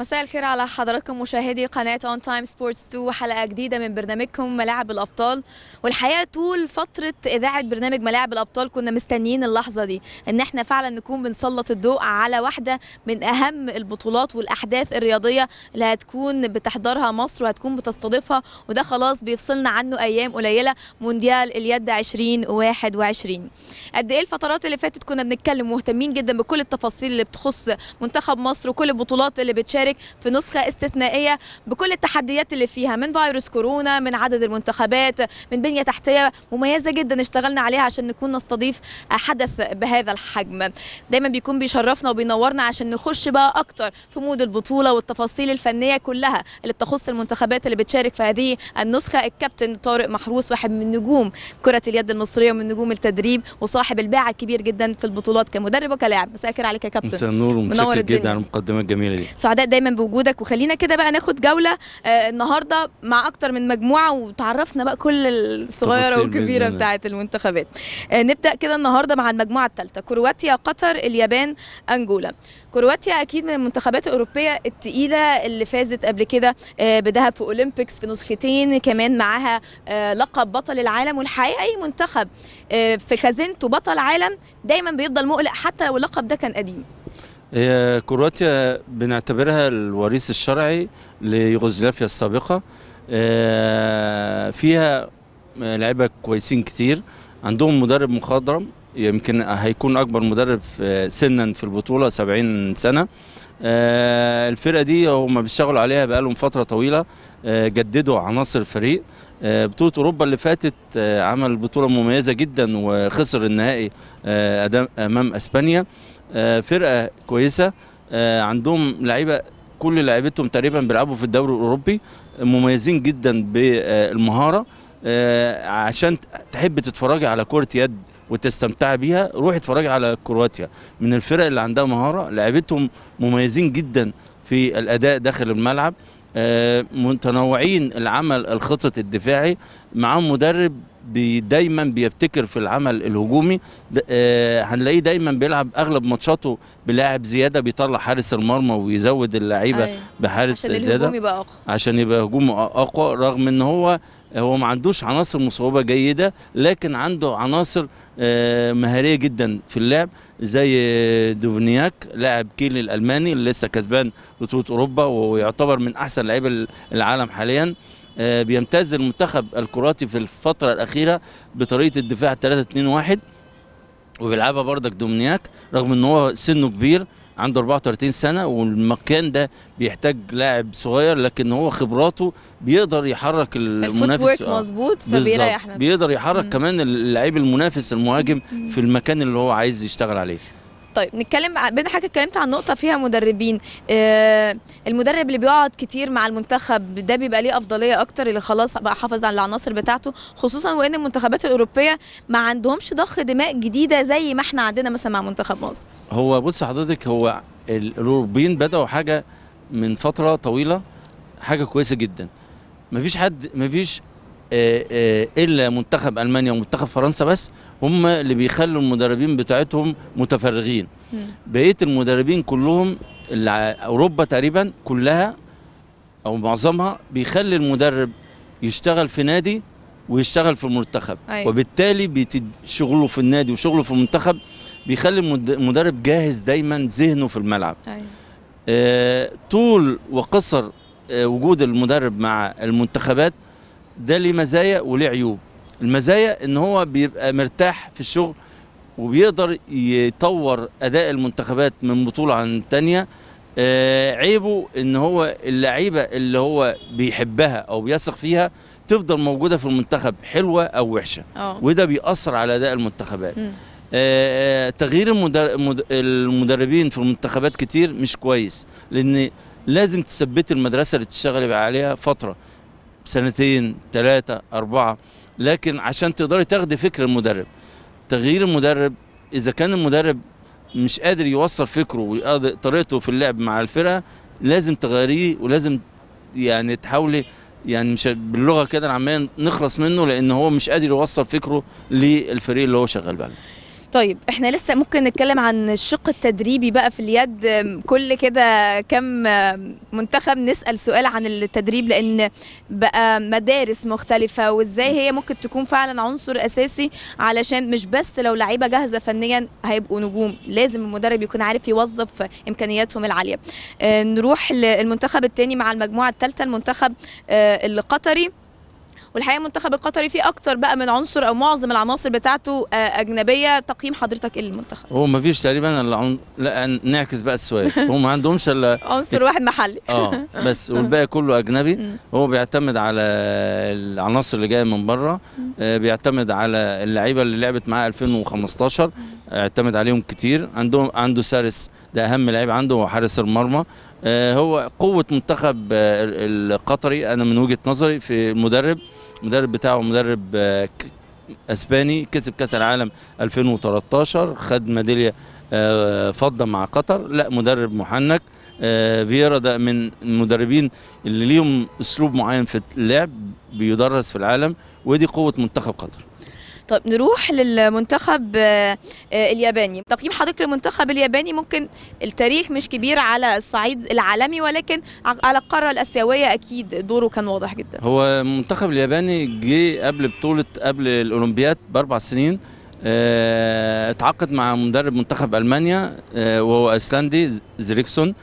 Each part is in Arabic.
مساء الخير على حضراتكم مشاهدي قناة اون تايم سبورتس 2 حلقة جديدة من برنامجكم ملاعب الأبطال والحقيقة طول فترة إذاعة برنامج ملاعب الأبطال كنا مستنيين اللحظة دي إن احنا فعلا نكون بنسلط الضوء على واحدة من أهم البطولات والأحداث الرياضية اللي هتكون بتحضرها مصر وهتكون بتستضيفها وده خلاص بيفصلنا عنه أيام قليلة مونديال اليد 2021 قد إيه الفترات اللي فاتت كنا بنتكلم مهتمين جدا بكل التفاصيل اللي بتخص منتخب مصر وكل البطولات اللي بتشارك تشارك في نسخة استثنائية بكل التحديات اللي فيها من فيروس كورونا من عدد المنتخبات من بنية تحتية مميزة جدا اشتغلنا عليها عشان نكون نستضيف حدث بهذا الحجم دايما بيكون بيشرفنا وبينورنا عشان نخش بقى أكتر في مود البطولة والتفاصيل الفنية كلها اللي بتخص المنتخبات اللي بتشارك في هذه النسخة الكابتن طارق محروس واحد من نجوم كرة اليد المصرية ومن نجوم التدريب وصاحب الباع الكبير جدا في البطولات كمدرب وكلاعب مساء الخير عليك يا كابتن مساء النور ومتشكر جدا على المقدمة الجميلة دي سعداء دايما دايما بوجودك وخلينا كده بقى ناخد جوله آه، النهارده مع اكتر من مجموعه وتعرفنا بقى كل الصغيره والكبيره بتاعه المنتخبات آه، نبدا كده النهارده مع المجموعه الثالثه كرواتيا قطر اليابان انجولا كرواتيا اكيد من المنتخبات الاوروبيه الثقيله اللي فازت قبل كده آه، بذهب في اولمبيكس في نسختين كمان معاها لقب بطل العالم والحقيقه اي منتخب في خزينته بطل عالم دايما بيفضل مقلق حتى لو اللقب ده كان قديم هي كرواتيا بنعتبرها الوريث الشرعي ليوغوسلافيا السابقه آه، فيها لعيبه كويسين كتير عندهم مدرب مخضرم يمكن هيكون اكبر مدرب سنا في البطوله 70 سنه آه، الفرقه دي هم بيشتغلوا عليها بقالهم فتره طويله آه، جددوا عناصر الفريق بطوله اوروبا اللي فاتت عمل بطوله مميزه جدا وخسر النهائي امام اسبانيا آه، فرقه كويسه آه، عندهم لعيبه كل لعيبتهم تقريبا بيلعبوا في الدوري الاوروبي مميزين جدا بالمهاره آه، عشان تحب تتفرجي على كره يد وتستمتعي بيها روحي اتفرجي على كرواتيا من الفرق اللي عندها مهاره لعيبتهم مميزين جدا في الاداء داخل الملعب متنوعين العمل الخطط الدفاعي معاهم مدرب بي دايما بيبتكر في العمل الهجومي آه هنلاقيه دايما بيلعب اغلب ماتشاته بلاعب زياده بيطلع حارس المرمى ويزود اللعيبه أيوة. بحارس عشان زياده عشان يبقى اقوى عشان يبقى هجومه اقوى رغم ان هو هو ما عندوش عناصر مصوبه جيده لكن عنده عناصر آه مهاريه جدا في اللعب زي دوفنياك لاعب كيل الالماني اللي لسه كسبان بطوله اوروبا ويعتبر من احسن لعيبه العالم حاليا آه، بيمتاز المنتخب الكراتي في الفترة الأخيرة بطريقة الدفاع 3 2 1 وبيلعبها بردك دومنياك رغم ان هو سنه كبير عنده 34 سنه والمكان ده بيحتاج لاعب صغير لكن هو خبراته بيقدر يحرك المنافس مظبوط آه، فبيريح بيقدر يحرك مم. كمان اللعيب المنافس المهاجم مم. في المكان اللي هو عايز يشتغل عليه طيب نتكلم بين حضرتك اتكلمت عن نقطه فيها مدربين آه المدرب اللي بيقعد كتير مع المنتخب ده بيبقى ليه افضليه اكتر اللي خلاص بقى حافظ على العناصر بتاعته خصوصا وان المنتخبات الاوروبيه ما عندهمش ضخ دماء جديده زي ما احنا عندنا مثلا مع منتخب مصر هو بص حضرتك هو الاوروبيين بداوا حاجه من فتره طويله حاجه كويسه جدا مفيش حد مفيش آه، آه، الا منتخب المانيا ومنتخب فرنسا بس هم اللي بيخلوا المدربين بتاعتهم متفرغين بقيه المدربين كلهم اللي اوروبا تقريبا كلها او معظمها بيخلي المدرب يشتغل في نادي ويشتغل في المنتخب أيوة. وبالتالي شغله في النادي وشغله في المنتخب بيخلي المدرب جاهز دايما ذهنه في الملعب أيوة. آه طول وقصر آه وجود المدرب مع المنتخبات ده ليه مزايا وليه عيوب المزايا ان هو بيبقى مرتاح في الشغل وبيقدر يطور اداء المنتخبات من بطوله عن تانية آه عيبه ان هو اللعيبه اللي هو بيحبها او بيثق فيها تفضل موجوده في المنتخب حلوه او وحشه أوه. وده بيأثر على اداء المنتخبات آه،, آه تغيير المدر... المدربين في المنتخبات كتير مش كويس لان لازم تثبت المدرسه اللي بتشتغلي عليها فتره سنتين ثلاثة أربعة لكن عشان تقدري تاخدي فكر المدرب تغيير المدرب إذا كان المدرب مش قادر يوصل فكره طريقته في اللعب مع الفرقة لازم تغيريه ولازم يعني تحاولي يعني مش باللغه كده العاميه نخلص منه لان هو مش قادر يوصل فكره للفريق اللي هو شغال بقى طيب احنا لسه ممكن نتكلم عن الشق التدريبي بقى في اليد كل كده كم منتخب نسال سؤال عن التدريب لان بقى مدارس مختلفه وازاي هي ممكن تكون فعلا عنصر اساسي علشان مش بس لو لعيبه جاهزه فنيا هيبقوا نجوم لازم المدرب يكون عارف يوظف امكانياتهم العاليه آه، نروح للمنتخب الثاني مع المجموعه الثالثه المنتخب آه، القطري والحقيقه المنتخب القطري فيه اكتر بقى من عنصر او معظم العناصر بتاعته آه، اجنبيه تقييم حضرتك ايه للمنتخب هو ما فيش تقريبا العن... لا نعكس بقى السؤال هو ما عندهمش الا عنصر واحد محلي اه بس والباقي كله اجنبي هو بيعتمد على العناصر اللي جايه من بره آه، بيعتمد على اللعيبه اللي لعبت معاه 2015 اعتمد عليهم كتير عندهم عنده سارس ده اهم لعيب عنده هو حارس المرمى آه، هو قوه منتخب القطري انا من وجهه نظري في المدرب المدرب بتاعه مدرب آه، اسباني كسب كاس العالم 2013 خد ميداليه آه، فضه مع قطر لا مدرب محنك آه، فييرا ده من المدربين اللي ليهم اسلوب معين في اللعب بيدرس في العالم ودي قوه منتخب قطر طيب نروح للمنتخب آه، آه، الياباني تقييم حضرتك للمنتخب الياباني ممكن التاريخ مش كبير على الصعيد العالمي ولكن على القاره الاسيويه اكيد دوره كان واضح جدا هو المنتخب الياباني جه قبل بطوله قبل الاولمبياد باربع سنين آه، اتعاقد مع مدرب منتخب المانيا وهو ايسلندي زريكسون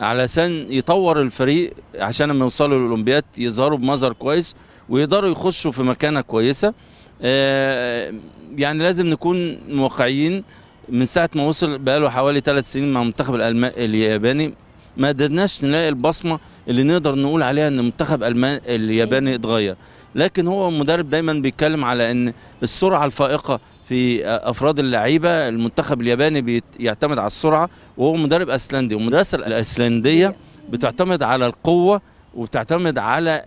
علشان يطور الفريق عشان لما يوصلوا للاولمبياد يظهروا بمظهر كويس ويقدروا يخشوا في مكانه كويسه آه، يعني لازم نكون واقعيين من ساعه ما وصل بقاله حوالي ثلاث سنين مع المنتخب الياباني ما قدرناش نلاقي البصمه اللي نقدر نقول عليها ان المنتخب الياباني إيه. اتغير لكن هو المدرب دايما بيتكلم على ان السرعه الفائقه في افراد اللعيبه المنتخب الياباني بيعتمد على السرعه وهو مدرب ايسلندي والمدرسه الايسلنديه إيه. بتعتمد على القوه وبتعتمد على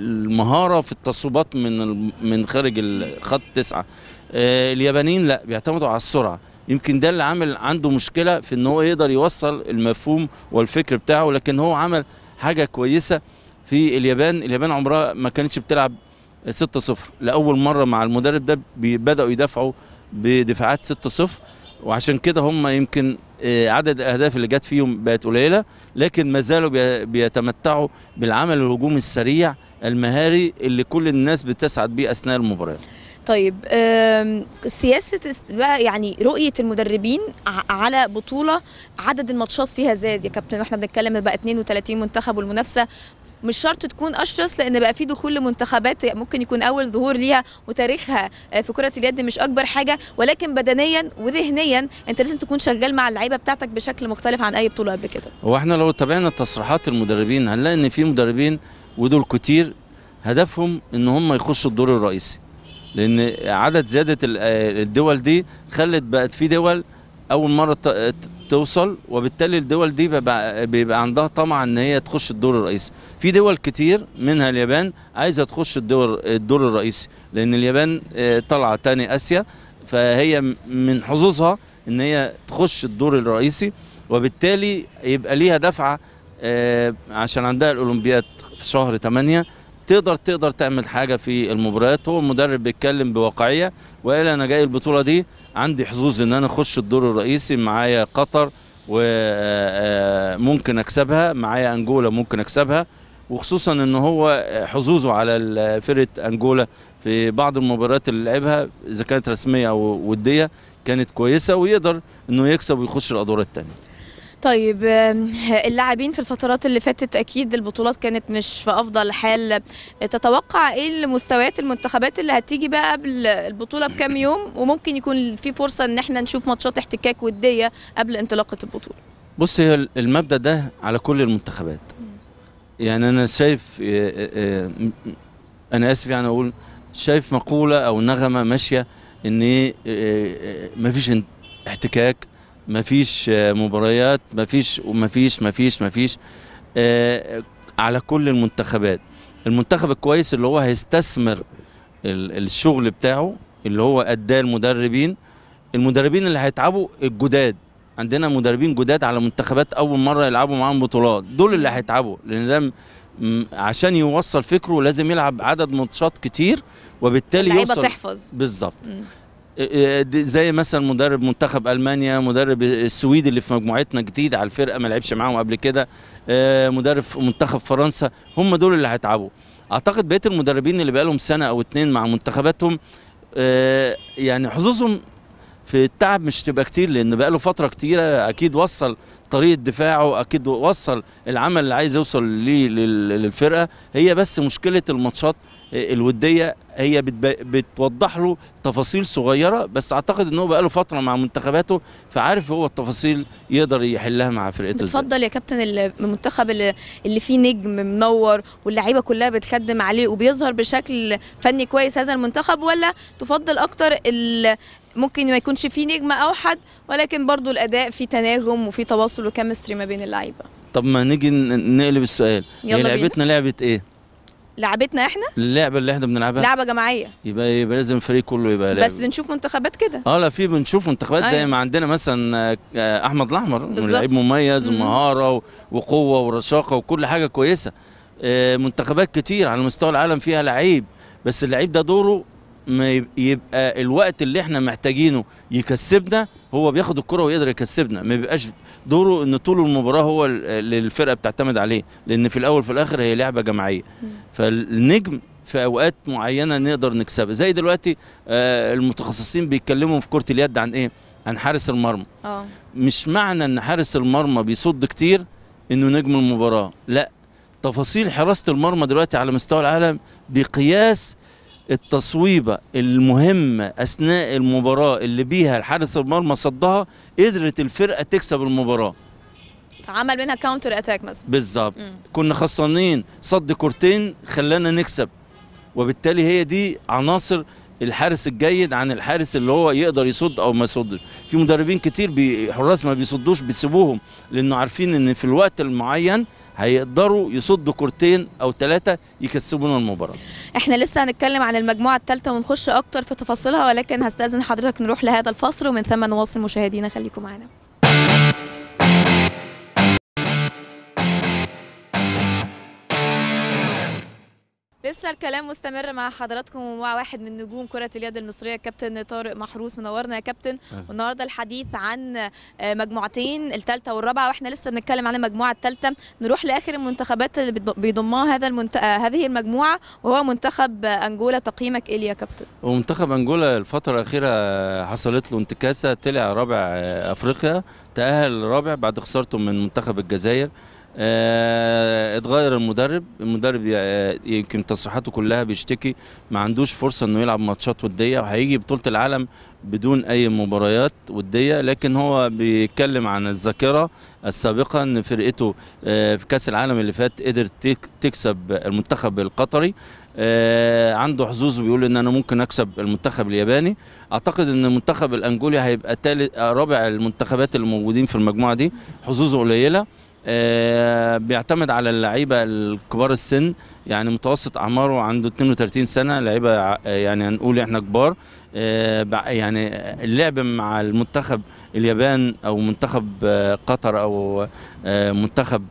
المهاره في التصويبات من من خارج الخط تسعه آه، اليابانيين لا بيعتمدوا على السرعه يمكن ده اللي عامل عنده مشكله في ان هو يقدر يوصل المفهوم والفكر بتاعه لكن هو عمل حاجه كويسه في اليابان اليابان عمرها ما كانتش بتلعب 6 0 لاول مره مع المدرب ده بداوا يدافعوا بدفاعات 6 0 وعشان كده هم يمكن آه، عدد الاهداف اللي جت فيهم بقت قليله لكن ما زالوا بيتمتعوا بالعمل الهجومي السريع المهاري اللي كل الناس بتسعد بيه اثناء المباريات طيب سياسه بقى يعني رؤيه المدربين على بطوله عدد الماتشات فيها زاد يا كابتن واحنا بنتكلم بقى 32 منتخب والمنافسه مش شرط تكون اشرس لان بقى في دخول لمنتخبات ممكن يكون اول ظهور ليها وتاريخها آه، في كره اليد مش اكبر حاجه ولكن بدنيا وذهنيا انت لازم تكون شغال مع اللعيبه بتاعتك بشكل مختلف عن اي بطوله قبل كده هو احنا لو تابعنا تصريحات المدربين هنلاقي ان في مدربين ودول كتير هدفهم ان هم يخشوا الدور الرئيسي لان عدد زياده آه، الدول دي خلت بقت في دول اول مره بتوصل وبالتالي الدول دي بيبقى, بيبقى عندها طمع ان هي تخش الدور الرئيسي في دول كتير منها اليابان عايزه تخش الدور الدور الرئيسي لان اليابان آه، طالعه تاني اسيا فهي من حظوظها ان هي تخش الدور الرئيسي وبالتالي يبقى ليها دفعه آه، عشان عندها الاولمبياد في شهر 8 تقدر تقدر تعمل حاجه في المباريات هو المدرب بيتكلم بواقعيه وقال انا جاي البطوله دي عندي حظوظ ان انا اخش الدور الرئيسي معايا قطر وممكن آه، آه، اكسبها معايا انجولا ممكن اكسبها وخصوصا ان هو حظوظه على فرقه انجولا في بعض المباريات اللي لعبها اذا كانت رسميه او وديه كانت كويسه ويقدر انه يكسب ويخش الادوار الثانيه طيب اللاعبين في الفترات اللي فاتت اكيد البطولات كانت مش في افضل حال تتوقع ايه المستويات المنتخبات اللي هتيجي بقى قبل البطوله بكام يوم وممكن يكون في فرصه ان احنا نشوف ماتشات احتكاك وديه قبل انطلاقه البطوله بص هي المبدا ده على كل المنتخبات يعني انا شايف آه، آه، آه، انا اسف يعني اقول شايف مقوله او نغمه ماشيه ان إيه، مفيش احتكاك مفيش آه، مباريات مفيش ومفيش مفيش مفيش آه على كل المنتخبات المنتخب الكويس اللي هو هيستثمر الشغل بتاعه اللي هو اداه المدربين المدربين اللي هيتعبوا الجداد عندنا مدربين جداد على منتخبات اول مره يلعبوا معاهم بطولات دول اللي هيتعبوا لان ده عشان يوصل فكره لازم يلعب عدد ماتشات كتير وبالتالي يوصل تحفظ بالظبط زي مثلا مدرب منتخب المانيا مدرب السويد اللي في مجموعتنا جديد على الفرقه ما لعبش معاهم قبل كده آه، مدرب منتخب فرنسا هم دول اللي هيتعبوا اعتقد بقيه المدربين اللي بقالهم سنه او اتنين مع منتخباتهم آه، يعني حظوظهم في التعب مش تبقى كتير لان بقى له فتره كتيره اكيد وصل طريقه دفاعه اكيد وصل العمل اللي عايز يوصل ليه للفرقه هي بس مشكله الماتشات آه، الوديه هي بتوضح له تفاصيل صغيره بس اعتقد ان هو بقى له فتره مع منتخباته فعارف هو التفاصيل يقدر يحلها مع فرقته اتفضل يا كابتن المنتخب اللي فيه نجم منور واللعيبه كلها بتخدم عليه وبيظهر بشكل فني كويس هذا المنتخب ولا تفضل اكتر ممكن ما يكونش فيه نجم اوحد ولكن برضو الاداء فيه تناغم وفيه تواصل وكيمستري ما بين اللعيبه طب ما نيجي نقلب السؤال هي لعبتنا لعبه ايه لعبتنا احنا اللعبه اللي احنا بنلعبها لعبه جماعيه يبقى يبقى لازم الفريق كله يبقى لعبة. بس بنشوف منتخبات كده اه لا في بنشوف منتخبات زي أيوة. ما عندنا مثلا آه، احمد الاحمر لعيب مميز ومهاره وقوه ورشاقه وكل حاجه كويسه آه، منتخبات كتير على مستوى العالم فيها لعيب بس اللعيب ده دوره ما يبقى الوقت اللي احنا محتاجينه يكسبنا هو بياخد الكره ويقدر يكسبنا ما بيبقاش دوره ان طول المباراه هو اللي الفرقه بتعتمد عليه لان في الاول في الاخر هي لعبه جماعيه فالنجم في اوقات معينه نقدر نكسبها زي دلوقتي آه، المتخصصين بيتكلموا في كره اليد عن ايه عن حارس المرمى أوه. مش معنى ان حارس المرمى بيصد كتير انه نجم المباراه لا تفاصيل حراسه المرمى دلوقتي على مستوى العالم بقياس التصويبه المهمه اثناء المباراه اللي بيها حارس المرمى صدها قدرت الفرقه تكسب المباراه عمل منها كاونتر اتاك مثلا بالظبط كنا خسرانين صد كورتين خلانا نكسب وبالتالي هي دي عناصر الحارس الجيد عن الحارس اللي هو يقدر يصد او ما يصدش في مدربين كتير حراس ما بيصدوش بيسيبوهم لانه عارفين ان في الوقت المعين هيقدروا يصدوا كورتين او ثلاثه يكسبونا المباراه. احنا لسه هنتكلم عن المجموعه الثالثه ونخش اكتر في تفاصيلها ولكن هستاذن حضرتك نروح لهذا الفصل ومن ثم نواصل مشاهدينا خليكم معانا. لسه الكلام مستمر مع حضراتكم ومع واحد من نجوم كرة اليد المصرية الكابتن طارق محروس منورنا يا كابتن والنهارده الحديث عن آه، مجموعتين الثالثة والرابعة واحنا لسه بنتكلم عن المجموعة الثالثة نروح لآخر المنتخبات اللي بيضمها هذا المنت... آه، هذه المجموعة وهو منتخب أنجولا تقييمك إيه يا كابتن؟ ومنتخب أنجولا الفترة الأخيرة حصلت له انتكاسة طلع رابع آه، أفريقيا تأهل رابع بعد خسارته من منتخب الجزائر آه، اتغير المدرب المدرب آه، يمكن تصريحاته كلها بيشتكي ما عندوش فرصه انه يلعب ماتشات وديه وهيجي بطوله العالم بدون اي مباريات وديه لكن هو بيتكلم عن الذاكره السابقه ان فرقته آه، في كاس العالم اللي فات قدرت تكسب المنتخب القطري عنده حظوظ بيقول ان انا ممكن اكسب المنتخب الياباني اعتقد ان المنتخب الانجولي هيبقى رابع المنتخبات اللي موجودين في المجموعه دي حظوظه قليله آه، بيعتمد على اللعيبه الكبار السن يعني متوسط اعماره عنده 32 سنه لعيبه يعني هنقول احنا كبار آه، يعني اللعب مع المنتخب اليابان او منتخب آه، قطر او منتخب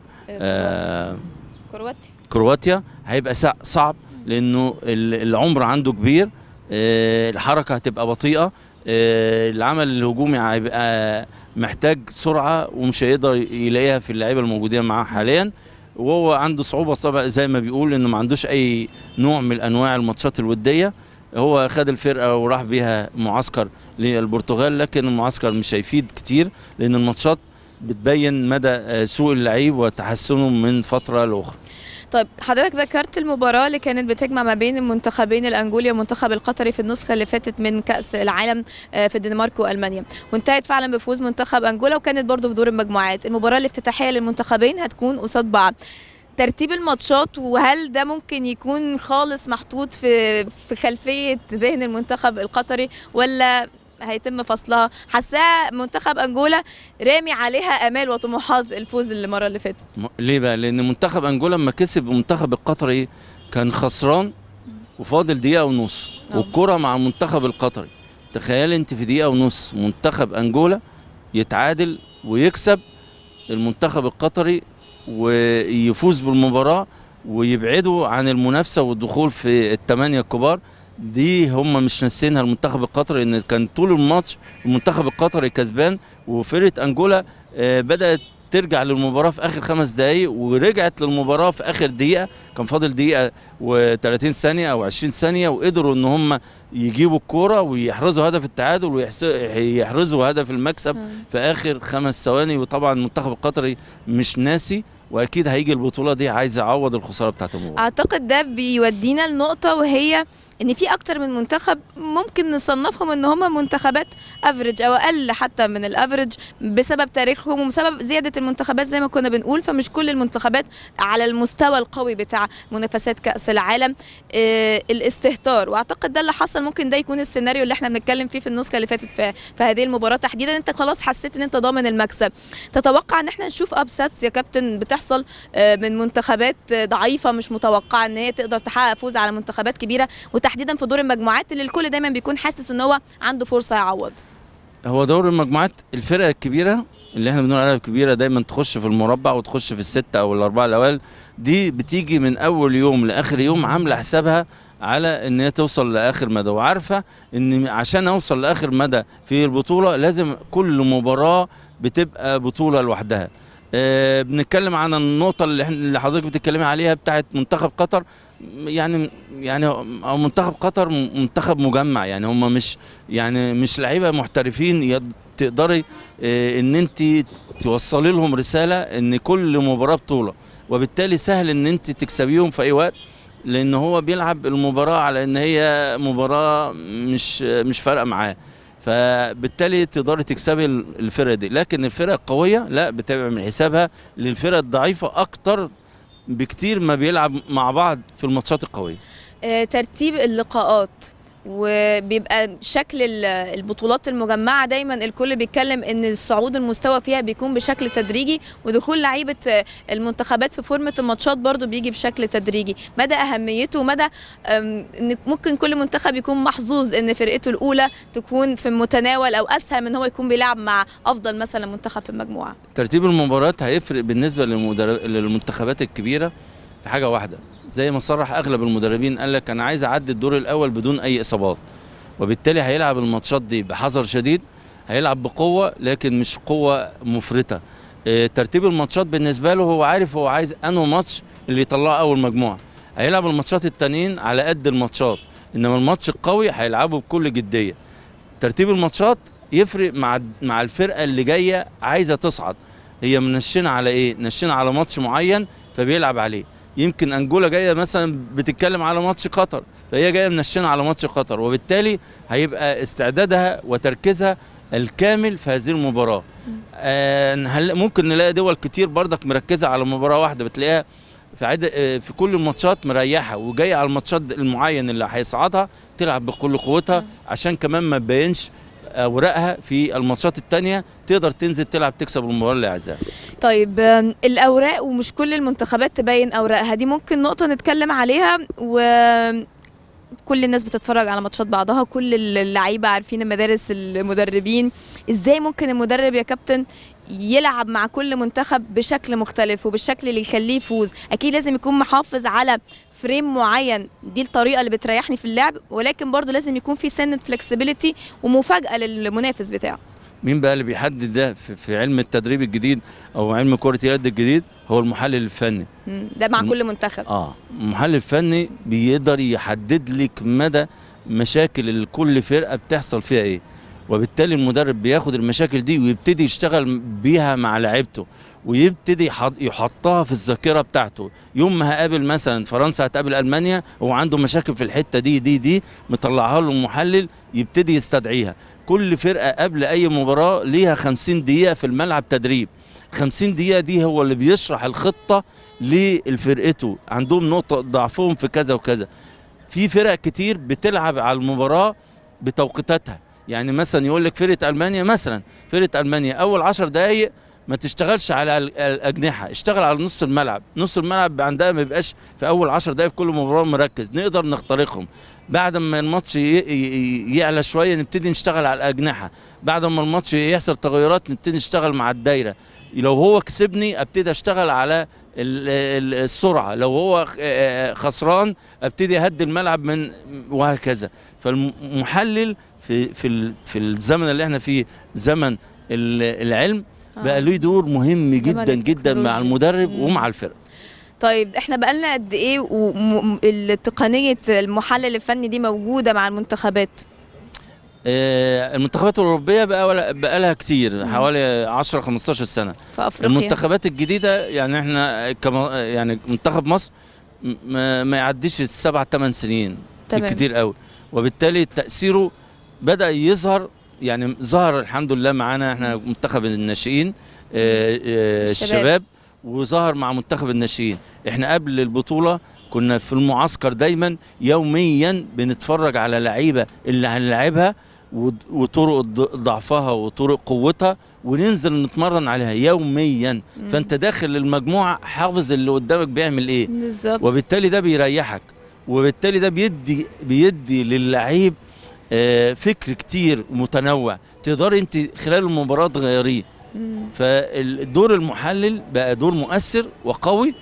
كرواتيا كرواتيا هيبقى صعب لانه العمر عنده كبير الحركه هتبقى بطيئه العمل الهجومي هيبقى محتاج سرعه ومش هيقدر يلاقيها في اللعيبه الموجودين معاه حاليا وهو عنده صعوبه طبعا زي ما بيقول انه ما عندوش اي نوع من انواع الماتشات الوديه هو خد الفرقه وراح بيها معسكر للبرتغال لكن المعسكر مش هيفيد كتير لان الماتشات بتبين مدى آه، سوء اللعيب وتحسنه من فتره لاخرى طيب حضرتك ذكرت المباراة اللي كانت بتجمع ما بين المنتخبين الأنجولي والمنتخب القطري في النسخة اللي فاتت من كأس العالم آه، في الدنمارك وألمانيا وانتهت فعلا بفوز منتخب أنجولا وكانت برضه في دور المجموعات المباراة الافتتاحية للمنتخبين هتكون قصاد بعض ترتيب الماتشات وهل ده ممكن يكون خالص محطوط في في خلفيه ذهن المنتخب القطري ولا هيتم فصلها حاساه منتخب انجولا رامي عليها امال وطموحات الفوز المره اللي فاتت ليه بقى لان منتخب انجولا لما كسب المنتخب القطري كان خسران وفاضل دقيقه ونص نعم. والكره مع المنتخب القطري تخيل انت في دقيقه ونص منتخب انجولا يتعادل ويكسب المنتخب القطري ويفوز بالمباراه ويبعدوا عن المنافسه والدخول في الثمانيه الكبار دي هم مش ناسينها المنتخب القطري ان كان طول الماتش المنتخب القطري كسبان وفرقه انجولا آه، بدات ترجع للمباراة في آخر خمس دقايق ورجعت للمباراة في آخر دقيقة كان فاضل دقيقة و30 ثانية أو 20 ثانية وقدروا إن هم يجيبوا الكورة ويحرزوا هدف التعادل ويحرزوا هدف المكسب نعم. في آخر خمس ثواني وطبعا المنتخب القطري مش ناسي وأكيد هيجي البطولة دي عايز يعوض الخسارة بتاعت المباراة أعتقد ده بيودينا لنقطة وهي ان في اكتر من منتخب ممكن نصنفهم ان هم منتخبات افريج او اقل حتى من الافريج بسبب تاريخهم وبسبب زياده المنتخبات زي ما كنا بنقول فمش كل المنتخبات على المستوى القوي بتاع منافسات كاس العالم إيه الاستهتار واعتقد ده اللي حصل ممكن ده يكون السيناريو اللي احنا بنتكلم فيه في النسخه اللي فاتت في, في هذه المباراه تحديدا انت خلاص حسيت ان انت ضامن المكسب تتوقع ان احنا نشوف ابسات يا كابتن بتحصل آه، من منتخبات ضعيفه مش متوقعه ان هي تقدر تحقق فوز على منتخبات كبيره وت تحديدا في دور المجموعات اللي الكل دايما بيكون حاسس ان هو عنده فرصه يعوض هو دور المجموعات الفرق الكبيره اللي احنا بنقول عليها الكبيره دايما تخش في المربع وتخش في السته او الاربعه الاوائل دي بتيجي من اول يوم لاخر يوم عامله حسابها على ان هي توصل لاخر مدى وعارفه ان عشان اوصل لاخر مدى في البطوله لازم كل مباراه بتبقى بطوله لوحدها أه بنتكلم عن النقطه اللي, اللي حضرتك بتتكلمي عليها بتاعه منتخب قطر يعني يعني او منتخب قطر منتخب مجمع يعني هم مش يعني مش لعيبه محترفين تقدري آه، ان انت توصلي لهم رساله ان كل مباراه بطوله وبالتالي سهل ان انت تكسبيهم في اي وقت لان هو بيلعب المباراه على ان هي مباراه مش مش فارقه معاه فبالتالي تقدري تكسبي الفرقه دي لكن الفرقه القويه لا بتبقى من حسابها للفرقه الضعيفه اكتر بكتير ما بيلعب مع بعض في الماتشات القويه آه، ترتيب اللقاءات وبيبقى شكل البطولات المجمعه دايما الكل بيتكلم ان الصعود المستوى فيها بيكون بشكل تدريجي ودخول لعيبه المنتخبات في فورمه الماتشات برضو بيجي بشكل تدريجي مدى اهميته ومدى ان ممكن كل منتخب يكون محظوظ ان فرقته الاولى تكون في المتناول او اسهل ان هو يكون بيلعب مع افضل مثلا منتخب في المجموعه ترتيب المباريات هيفرق بالنسبه للمنتخبات الكبيره في حاجه واحده زي ما صرح اغلب المدربين قال لك انا عايز اعدي الدور الاول بدون اي اصابات وبالتالي هيلعب الماتشات دي بحذر شديد هيلعب بقوه لكن مش قوه مفرطه آه، ترتيب الماتشات بالنسبه له هو عارف هو عايز انه ماتش اللي يطلعه اول مجموعه هيلعب الماتشات التانيين على قد الماتشات انما الماتش القوي هيلعبه بكل جديه ترتيب الماتشات يفرق مع مع الفرقه اللي جايه عايزه تصعد هي منشنه على ايه نشنه على ماتش معين فبيلعب عليه يمكن انجولا جايه مثلا بتتكلم على ماتش قطر فهي جايه منشنه على ماتش قطر وبالتالي هيبقى استعدادها وتركيزها الكامل في هذه المباراه آه ممكن نلاقي دول كتير بردك مركزه على مباراه واحده بتلاقيها في عد... آه، في كل الماتشات مريحه وجايه على الماتشات المعين اللي هيصعدها تلعب بكل قوتها عشان كمان ما تبينش اوراقها آه، في الماتشات الثانيه تقدر تنزل تلعب تكسب المباراه اللي عايزاها طيب الاوراق ومش كل المنتخبات تبين اوراقها دي ممكن نقطه نتكلم عليها و كل الناس بتتفرج على ماتشات بعضها كل اللعيبه عارفين المدارس المدربين ازاي ممكن المدرب يا كابتن يلعب مع كل منتخب بشكل مختلف وبالشكل اللي يخليه يفوز اكيد لازم يكون محافظ على فريم معين دي الطريقه اللي بتريحني في اللعب ولكن برضو لازم يكون في سنه فلكسبيليتي ومفاجاه للمنافس بتاعه مين بقى اللي بيحدد ده في علم التدريب الجديد او علم كره اليد الجديد هو المحلل الفني ده مع الم... كل منتخب اه المحلل الفني بيقدر يحدد لك مدى مشاكل اللي كل فرقه بتحصل فيها ايه وبالتالي المدرب بياخد المشاكل دي ويبتدي يشتغل بيها مع لعيبته ويبتدي يحطها في الذاكره بتاعته يوم ما هقابل مثلا فرنسا هتقابل المانيا هو عنده مشاكل في الحته دي دي دي مطلعها له المحلل يبتدي يستدعيها كل فرقه قبل اي مباراه ليها 50 دقيقه في الملعب تدريب 50 دقيقه دي هو اللي بيشرح الخطه لفرقته عندهم نقطه ضعفهم في كذا وكذا في فرق كتير بتلعب على المباراه بتوقيتاتها يعني مثلا يقول لك فرقه المانيا مثلا فرقه المانيا اول 10 دقائق ما تشتغلش على الاجنحه اشتغل على نص الملعب نص الملعب عندها ما بيبقاش في اول 10 دقائق في كل مباراه مركز نقدر نخترقهم بعد ما الماتش يعلى شويه نبتدي نشتغل على الاجنحه بعد ما الماتش يحصل تغيرات نبتدي نشتغل مع الدايره لو هو كسبني ابتدي اشتغل على السرعه لو هو خسران ابتدي اهدي الملعب من وهكذا فالمحلل في في في الزمن اللي احنا فيه زمن العلم آه. بقى له دور مهم جدا جدا مع المدرب ومع الفرقه طيب احنا بقالنا قد ايه وتقنيه المحلل الفني دي موجوده مع المنتخبات آه، المنتخبات الاوروبيه بقى بقى لها كتير حوالي 10 15 سنه في افريقيا المنتخبات الجديده يعني احنا كم يعني منتخب مصر ما يعديش السبع ثمان سنين تمام. كتير قوي وبالتالي تاثيره بدا يظهر يعني ظهر الحمد لله معانا احنا منتخب الناشئين آه، آه، الشباب وظهر مع منتخب الناشئين احنا قبل البطوله كنا في المعسكر دايما يوميا بنتفرج على لعيبه اللي هنلعبها وطرق ضعفها وطرق قوتها وننزل نتمرن عليها يوميا مم. فانت داخل المجموعه حافظ اللي قدامك بيعمل ايه بالزبط. وبالتالي ده بيريحك وبالتالي ده بيدي بيدي للعيب آه، فكر كتير متنوع تقدري انت خلال المباراه تغيريه فالدور المحلل بقى دور مؤثر وقوي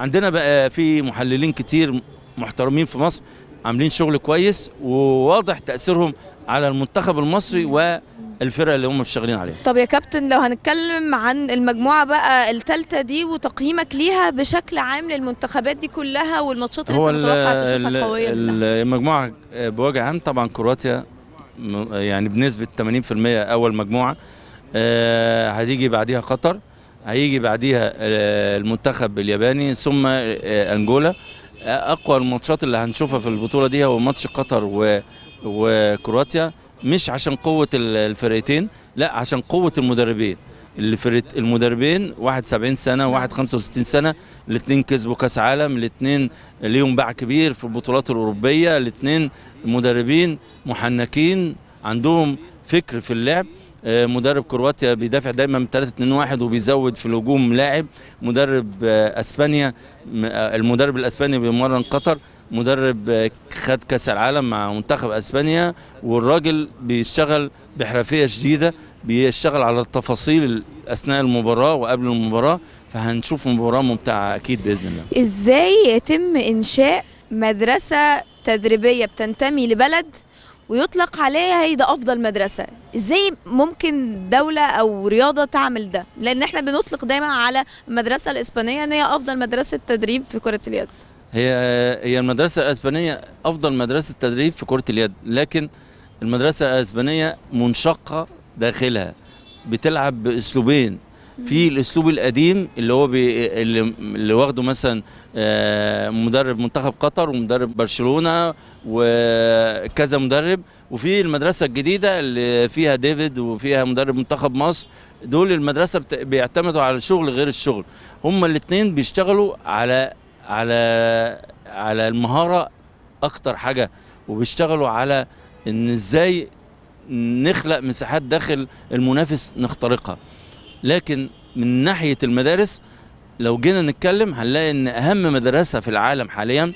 عندنا بقى في محللين كتير محترمين في مصر عاملين شغل كويس وواضح تاثيرهم على المنتخب المصري و الفرق اللي هم شغالين عليها طب يا كابتن لو هنتكلم عن المجموعه بقى الثالثه دي وتقييمك ليها بشكل عام للمنتخبات دي كلها والماتشات اللي انت متوقع تشوفها قويه المجموعه آه، بوجه عام طبعا كرواتيا يعني بنسبه 80% اول مجموعه آه، هتيجي بعديها قطر هيجي بعديها آه، المنتخب الياباني ثم انجولا اقوى الماتشات اللي هنشوفها في البطوله دي هو ماتش قطر و... وكرواتيا مش عشان قوه الفرقتين لا عشان قوه المدربين الفريت المدربين واحد 70 سنه واحد 65 سنه الاثنين كسبوا كاس عالم الاثنين ليهم باع كبير في البطولات الاوروبيه الاثنين مدربين محنكين عندهم فكر في اللعب آه، مدرب كرواتيا بيدافع دايما 3 2 1 وبيزود في الهجوم لاعب مدرب آه، اسبانيا آه، المدرب الاسباني بيمرن قطر مدرب خد كاس العالم مع منتخب اسبانيا والراجل بيشتغل بحرفيه شديده بيشتغل على التفاصيل اثناء المباراه وقبل المباراه فهنشوف مباراه ممتعه اكيد باذن الله. ازاي يتم انشاء مدرسه تدريبيه بتنتمي لبلد ويطلق عليها هي ده افضل مدرسه ازاي ممكن دوله او رياضه تعمل ده لان احنا بنطلق دايما على المدرسه الاسبانيه ان هي افضل مدرسه تدريب في كره اليد هي هي المدرسه الاسبانيه افضل مدرسه تدريب في كره اليد لكن المدرسه الاسبانيه منشقه داخلها بتلعب باسلوبين في الاسلوب القديم اللي هو بي اللي واخده مثلا آه، مدرب منتخب قطر ومدرب برشلونه وكذا مدرب وفي المدرسه الجديده اللي فيها ديفيد وفيها مدرب منتخب مصر دول المدرسه بيعتمدوا على الشغل غير الشغل هما الاثنين بيشتغلوا على على على المهاره اكتر حاجه وبيشتغلوا على ان ازاي نخلق مساحات داخل المنافس نخترقها لكن من ناحيه المدارس لو جينا نتكلم هنلاقي ان اهم مدرسه في العالم حاليا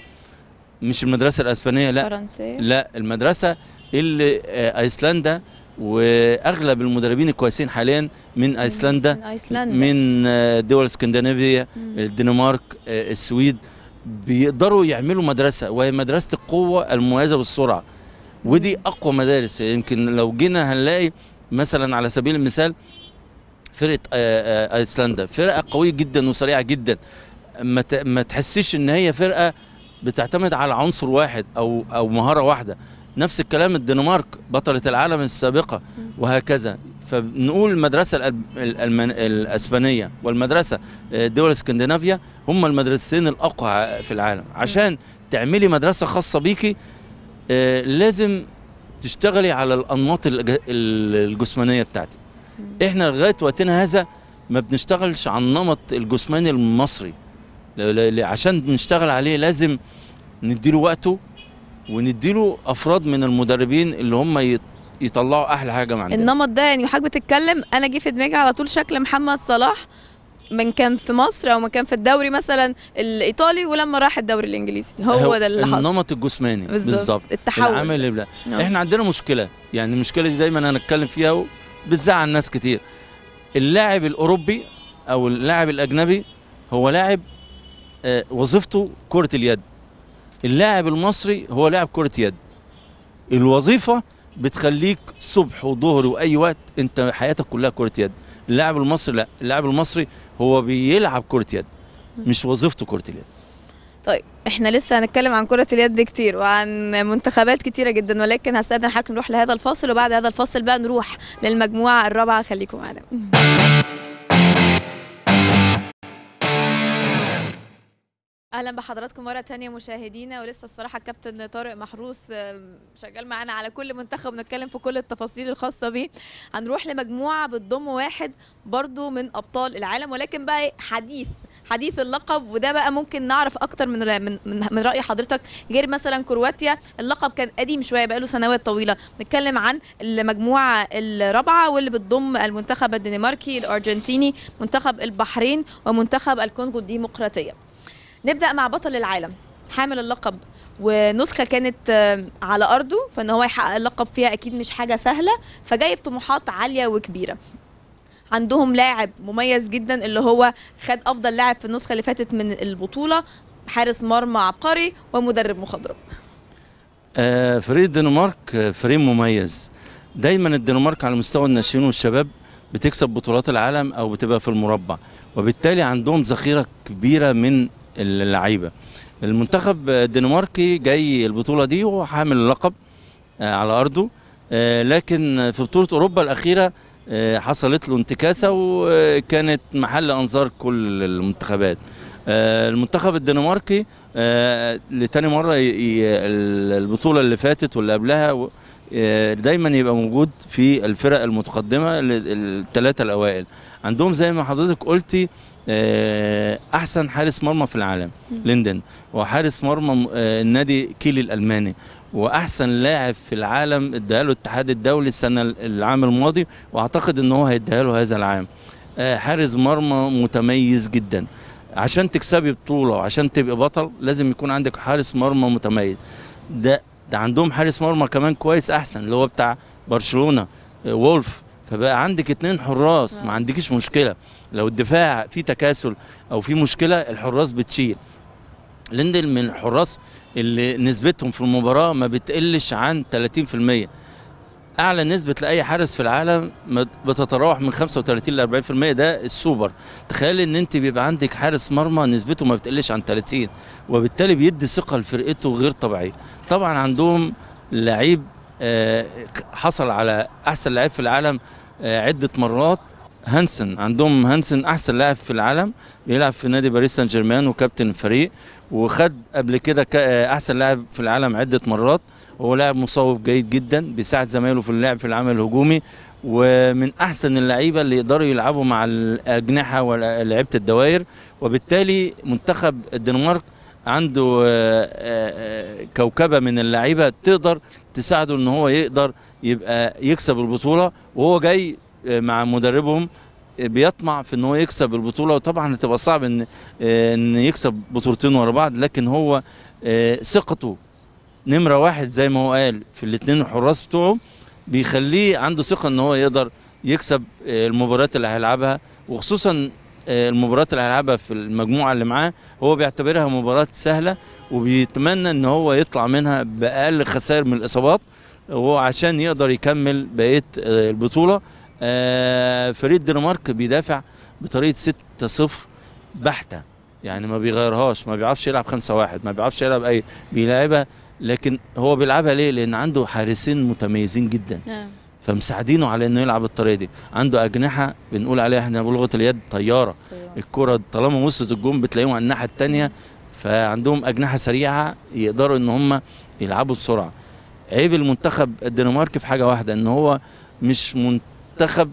مش المدرسه الاسبانيه لا فرنسية. لا المدرسه اللي آه، ايسلندا واغلب المدربين الكويسين حاليا من ايسلندا من, أيسلندا. من آه، دول اسكندنافيا الدنمارك آه، السويد بيقدروا يعملوا مدرسه وهي مدرسه القوه المميزه بالسرعه ودي اقوى مدارس يمكن لو جينا هنلاقي مثلا على سبيل المثال فرقه آه، ايسلندا فرقه قويه جدا وسريعه جدا ما تحسش ان هي فرقه بتعتمد على عنصر واحد او او مهاره واحده نفس الكلام الدنمارك بطلة العالم السابقة وهكذا فنقول المدرسة الأسبانية والمدرسة آه، دول اسكندنافيا هم المدرستين الأقوى في العالم عشان تعملي مدرسة خاصة بيكي آه، لازم تشتغلي على الأنماط الجسمانية بتاعتك احنا لغاية وقتنا هذا ما بنشتغلش على النمط الجسماني المصري عشان نشتغل عليه لازم نديله وقته ونديله افراد من المدربين اللي هم يطلعوا احلى حاجه معانا النمط ده يعني وحضرتك بتتكلم انا جه في دماغي على طول شكل محمد صلاح من كان في مصر او من كان في الدوري مثلا الايطالي ولما راح الدوري الانجليزي هو ده اللي حصل النمط الجسماني بالظبط التحول العامل اللي بلا. نعم. احنا عندنا مشكله يعني المشكله دي دايما انا اتكلم فيها وبتزعل ناس كتير اللاعب الاوروبي او اللاعب الاجنبي هو لاعب آه، وظيفته كره اليد اللاعب المصري هو لاعب كرة يد الوظيفة بتخليك صبح وظهر واي وقت انت حياتك كلها كرة يد اللاعب المصري لا اللاعب المصري هو بيلعب كرة يد مش وظيفته كرة اليد طيب احنا لسه هنتكلم عن كرة اليد كتير وعن منتخبات كتيرة جدا ولكن هستأذن حضرتك نروح لهذا الفاصل وبعد هذا الفاصل بقى نروح للمجموعة الرابعة خليكم معانا اهلا بحضراتكم مره تانية مشاهدينا ولسه الصراحه الكابتن طارق محروس شغال معانا على كل منتخب نتكلم في كل التفاصيل الخاصه بيه هنروح لمجموعه بتضم واحد برضو من ابطال العالم ولكن بقى إيه، حديث حديث اللقب وده بقى ممكن نعرف اكتر من من من راي حضرتك غير مثلا كرواتيا اللقب كان قديم شويه بقى له سنوات طويله نتكلم عن المجموعه الرابعه واللي بتضم المنتخب الدنماركي الارجنتيني منتخب البحرين ومنتخب الكونغو الديمقراطيه نبدا مع بطل العالم حامل اللقب ونسخه كانت آه، على ارضه فان هو يحقق اللقب فيها اكيد مش حاجه سهله فجايب طموحات عاليه وكبيره عندهم لاعب مميز جدا اللي هو خد افضل لاعب في النسخه اللي فاتت من البطوله حارس مرمى عبقري ومدرب مخضرم آه فريق الدنمارك آه، فريق مميز دايما الدنمارك على مستوى الناشئين والشباب بتكسب بطولات العالم او بتبقى في المربع وبالتالي عندهم ذخيره كبيره من اللعيبه المنتخب الدنماركي جاي البطوله دي وحامل اللقب آه، على ارضه آه، لكن في بطوله اوروبا الاخيره آه، حصلت له انتكاسه وكانت محل انظار كل المنتخبات المنتخب الدنماركي لتاني مره البطوله اللي فاتت واللي قبلها دايما يبقى موجود في الفرق المتقدمه الثلاثه الاوائل عندهم زي ما حضرتك قلتي آه، احسن حارس مرمى في العالم لندن وحارس مرمى آه، النادي كيل الالماني واحسن لاعب في العالم اداه له الاتحاد الدولي السنه العام الماضي واعتقد ان هو هيديها له هذا العام آه، حارس مرمى متميز جدا عشان تكسبي بطوله وعشان تبقي بطل لازم يكون عندك حارس مرمى متميز ده ده عندهم حارس مرمى كمان كويس احسن اللي هو بتاع برشلونه وولف فبقى عندك اتنين حراس ما عندكش مشكله لو الدفاع في تكاسل او في مشكله الحراس بتشيل لندل من الحراس اللي نسبتهم في المباراه ما بتقلش عن 30% اعلى نسبه لاي حارس في العالم بتتراوح من 35 ل 40% ده السوبر تخيل ان انت بيبقى عندك حارس مرمى نسبته ما بتقلش عن 30 وبالتالي بيدي ثقه لفرقته غير طبيعيه طبعا عندهم لعيب آه، حصل على احسن لعيب في العالم آه، عده مرات هانسن عندهم هانسن احسن لاعب في العالم بيلعب في نادي باريس سان جيرمان وكابتن الفريق وخد قبل كده احسن لاعب في العالم عده مرات هو لاعب مصوب جيد جدا بيساعد زمايله في اللعب في العمل الهجومي ومن احسن اللعيبه اللي يقدروا يلعبوا مع الاجنحه ولعيبه الدوائر وبالتالي منتخب الدنمارك عنده آه، آه، كوكبه من اللعيبه تقدر تساعده ان هو يقدر يبقى يكسب البطوله وهو جاي مع مدربهم بيطمع في ان هو يكسب البطوله وطبعا هتبقى صعب ان ان يكسب بطولتين ورا بعض لكن هو آه، ثقته نمره واحد زي ما هو قال في الاثنين الحراس بتوعه بيخليه عنده ثقه ان هو يقدر يكسب آه، المباريات اللي هيلعبها وخصوصا آه، المباريات اللي هيلعبها في المجموعه اللي معاه هو بيعتبرها مباراه سهله وبيتمنى ان هو يطلع منها باقل خسائر من الاصابات وعشان يقدر يكمل بقيه البطوله آه، فريق الدنمارك بيدافع بطريقه 6 0 بحته يعني ما بيغيرهاش ما بيعرفش يلعب 5 1 ما بيعرفش يلعب اي بيلعبها لكن هو بيلعبها ليه لان عنده حارسين متميزين جدا نعم. فمساعدينه على انه يلعب بالطريقه دي عنده اجنحه بنقول عليها احنا بلغه اليد طياره الكره طالما وصلت الجون بتلاقيهم على الناحيه الثانيه فعندهم اجنحه سريعه يقدروا ان هم يلعبوا بسرعه عيب المنتخب الدنماركي في حاجه واحده ان هو مش منت... منتخب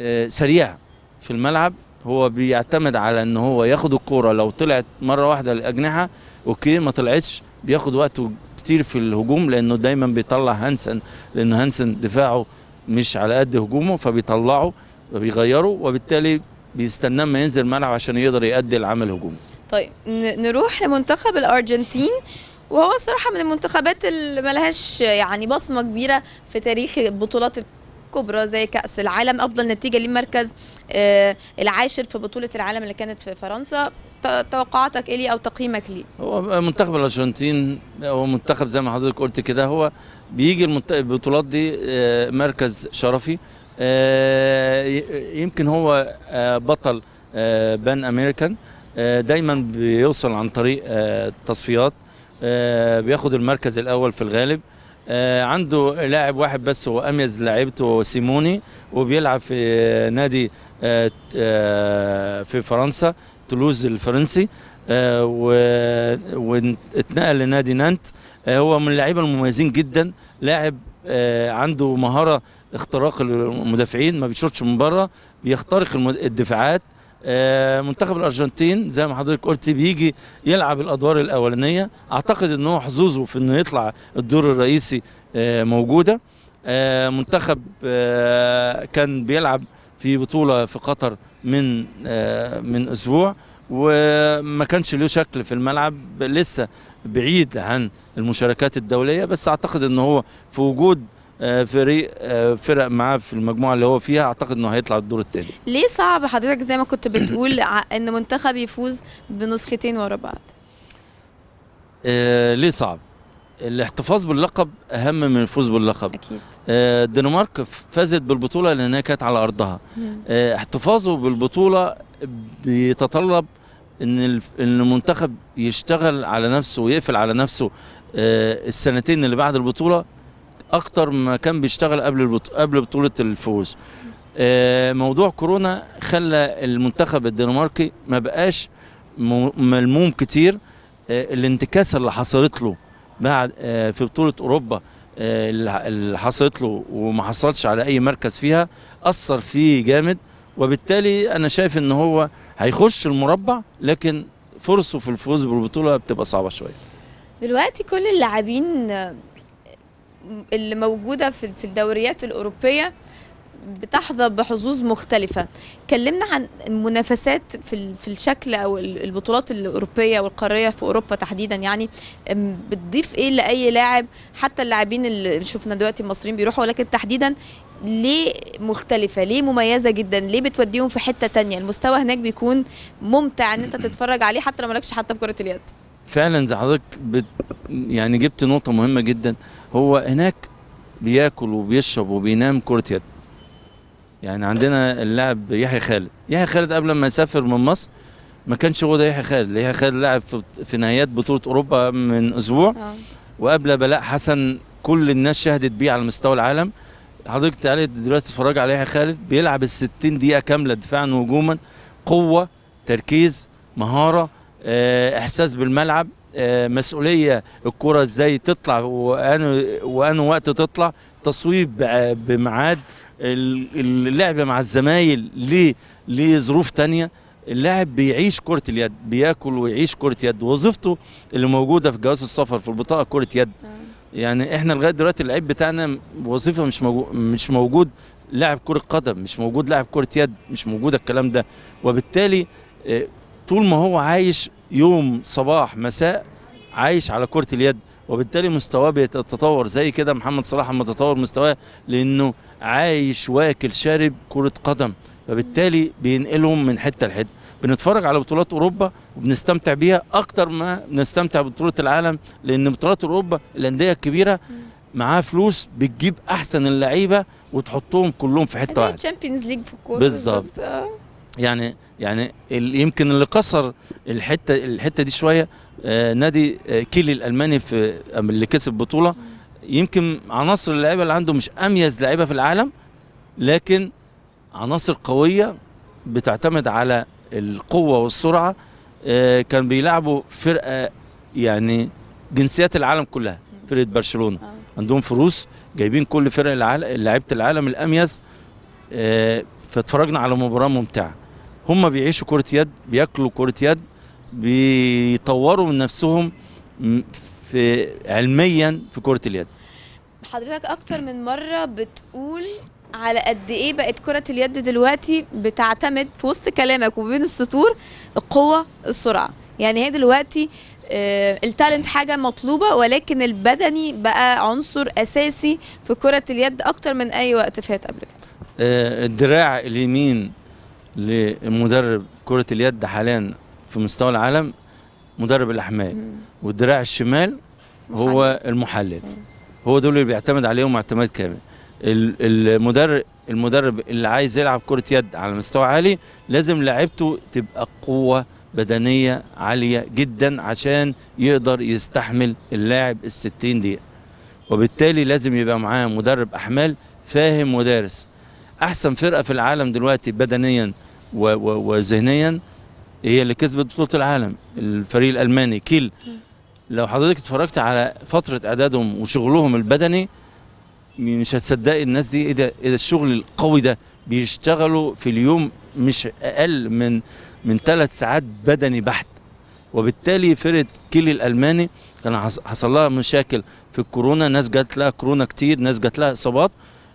آه، سريع في الملعب هو بيعتمد على ان هو ياخد الكوره لو طلعت مره واحده الاجنحه اوكي ما طلعتش بياخد وقته كتير في الهجوم لانه دايما بيطلع هانسن لان هانسن دفاعه مش على قد هجومه فبيطلعه وبيغيره وبالتالي بيستناه ما ينزل الملعب عشان يقدر يؤدي العمل الهجومي طيب نروح لمنتخب الارجنتين وهو الصراحه من المنتخبات اللي ملهاش يعني بصمه كبيره في تاريخ البطولات كبرى زي كأس العالم أفضل نتيجة للمركز آه، العاشر في بطولة العالم اللي كانت في فرنسا توقعاتك إيه أو تقييمك ليه؟ هو منتخب الأرجنتين هو منتخب زي ما حضرتك قلت كده هو بيجي البطولات دي آه، مركز شرفي آه، يمكن هو بطل بان أمريكان دايما بيوصل عن طريق التصفيات بياخد المركز الأول في الغالب آه، عنده لاعب واحد بس هو اميز لعيبته سيموني وبيلعب في نادي آه، آه، في فرنسا تولوز الفرنسي واتنقل لنادي نانت هو من اللعيبه المميزين جدا لاعب عنده مهاره اختراق المدافعين ما بيشوطش من بره بيخترق الدفاعات آه، منتخب الارجنتين زي ما حضرتك قلت بيجي يلعب الادوار الاولانيه اعتقد ان هو حظوظه في انه يطلع الدور الرئيسي آه، موجوده آه، منتخب كان بيلعب في بطوله في قطر من من اسبوع وما كانش له شكل في الملعب لسه بعيد عن المشاركات الدوليه بس اعتقد ان هو في وجود آه، فريق آه، فرق معاه في المجموعه اللي هو فيها اعتقد انه هيطلع الدور الثاني ليه صعب حضرتك زي ما كنت بتقول ان منتخب يفوز بنسختين ورا بعض آه ليه صعب الاحتفاظ باللقب اهم من الفوز باللقب اكيد الدنمارك آه فازت بالبطوله لانها كانت على ارضها آه احتفاظه بالبطوله بيتطلب ان المنتخب يشتغل على نفسه ويقفل على نفسه آه، السنتين اللي بعد البطوله اكتر ما كان بيشتغل قبل قبل بطوله الفوز آه، موضوع كورونا خلى المنتخب الدنماركي ما بقاش ملموم كتير آه، الانتكاسه اللي حصلت له بعد آه، في بطوله اوروبا اللي حصلت له وما حصلش على اي مركز فيها اثر فيه جامد وبالتالي انا شايف ان هو هيخش المربع لكن فرصه في الفوز بالبطوله بتبقى صعبه شويه دلوقتي كل اللاعبين اللي موجودة في الدوريات الأوروبية بتحظى بحظوظ مختلفة كلمنا عن المنافسات في في الشكل أو البطولات الأوروبية والقارية في أوروبا تحديدا يعني بتضيف إيه لأي لاعب حتى اللاعبين اللي شفنا دلوقتي المصريين بيروحوا ولكن تحديدا ليه مختلفة ليه مميزة جدا ليه بتوديهم في حتة تانية المستوى هناك بيكون ممتع ان انت تتفرج عليه حتى لو مالكش حتى في كرة اليد فعلا زي حضرتك بت... يعني جبت نقطة مهمة جدا هو هناك بياكل وبيشرب وبينام كرة يد يعني عندنا اللاعب يحيى خالد يحيى خالد قبل ما يسافر من مصر ما كانش هو ده يحيى خالد يحيى خالد لعب في, نهايات بطولة أوروبا من أسبوع آه. وقبل بلاء حسن كل الناس شهدت بيه على مستوى العالم حضرتك تعالي دلوقتي تتفرج على يحيى خالد بيلعب ال 60 دقيقة كاملة دفاعا وهجوما قوة تركيز مهارة آه، إحساس بالملعب آه، مسؤوليه الكره ازاي تطلع وانه وقت تطلع تصويب آه، بميعاد اللعب مع الزمايل لظروف تانية اللاعب بيعيش كرة اليد بياكل ويعيش كرة يد وظيفته اللي موجودة في جواز السفر في البطاقة كرة يد يعني احنا لغاية دلوقتي اللعيب بتاعنا وظيفة مش موجود مش موجود لاعب كرة قدم مش موجود لاعب كرة يد مش موجود الكلام ده وبالتالي آه، طول ما هو عايش يوم صباح مساء عايش على كره اليد وبالتالي مستواه بيتطور زي كده محمد صلاح اما تطور مستواه لانه عايش واكل شارب كره قدم فبالتالي بينقلهم من حته لحته بنتفرج على بطولات اوروبا وبنستمتع بيها اكتر ما بنستمتع ببطوله العالم لان بطولات اوروبا الانديه الكبيره معاها فلوس بتجيب احسن اللعيبه وتحطهم كلهم في حته واحده زي الشامبيونز ليج في الكوره بالظبط آه. يعني يعني يمكن اللي كسر الحته الحته دي شويه آه، نادي آه، كيلي الالماني في اللي كسب بطوله يمكن عناصر اللعيبه اللي عنده مش اميز لعيبه في العالم لكن عناصر قويه بتعتمد على القوه والسرعه آه، كان بيلعبوا فرقه يعني جنسيات العالم كلها فرقه برشلونه عندهم فلوس جايبين كل فرق لعيبه العالم الاميز فاتفرجنا على مباراه ممتعه هم بيعيشوا كرة يد بياكلوا كرة يد بيطوروا من نفسهم في علميا في كرة اليد حضرتك اكتر من مرة بتقول على قد ايه بقت كرة اليد دلوقتي بتعتمد في وسط كلامك وبين السطور القوة السرعة يعني هي دلوقتي آه، التالنت حاجه مطلوبه ولكن البدني بقى عنصر اساسي في كره اليد اكتر من اي وقت فات قبل كده آه، الدراع اليمين لمدرب كرة اليد حاليا في مستوى العالم مدرب الأحمال والدراع الشمال هو المحلل هو دول اللي بيعتمد عليهم اعتماد كامل المدرب المدرب اللي عايز يلعب كرة يد على مستوى عالي لازم لعبته تبقى قوة بدنية عالية جدا عشان يقدر يستحمل اللاعب الستين 60 دقيقة وبالتالي لازم يبقى معاه مدرب أحمال فاهم ودارس أحسن فرقة في العالم دلوقتي بدنيا وذهنيا هي اللي كسبت بطوله العالم الفريق الالماني كيل لو حضرتك اتفرجت على فتره اعدادهم وشغلهم البدني مش هتصدقي الناس دي ايه ده الشغل القوي ده بيشتغلوا في اليوم مش اقل من من ثلاث ساعات بدني بحت وبالتالي فرقه كيل الالماني كان حصل لها مشاكل في الكورونا ناس جات لها كورونا كتير ناس جات لها اصابات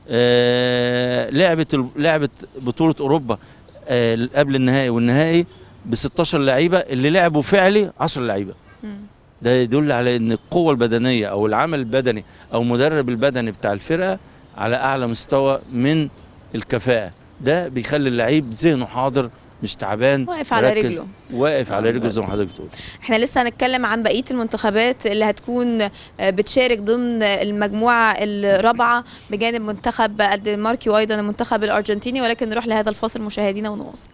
آه لعبت لعبت بطوله اوروبا آه، قبل النهائي والنهائي ب 16 لعيبه اللي لعبوا فعلي 10 لعيبه ده يدل على ان القوه البدنيه او العمل البدني او مدرب البدني بتاع الفرقه على اعلى مستوى من الكفاءه ده بيخلي اللعيب ذهنه حاضر مش تعبان واقف على رجله واقف على آه. رجله زي ما حضرتك بتقول احنا لسه هنتكلم عن بقيه المنتخبات اللي هتكون آه، بتشارك ضمن المجموعه الرابعه بجانب منتخب الدنماركي وايضا المنتخب الارجنتيني ولكن نروح لهذا الفاصل مشاهدينا ونواصل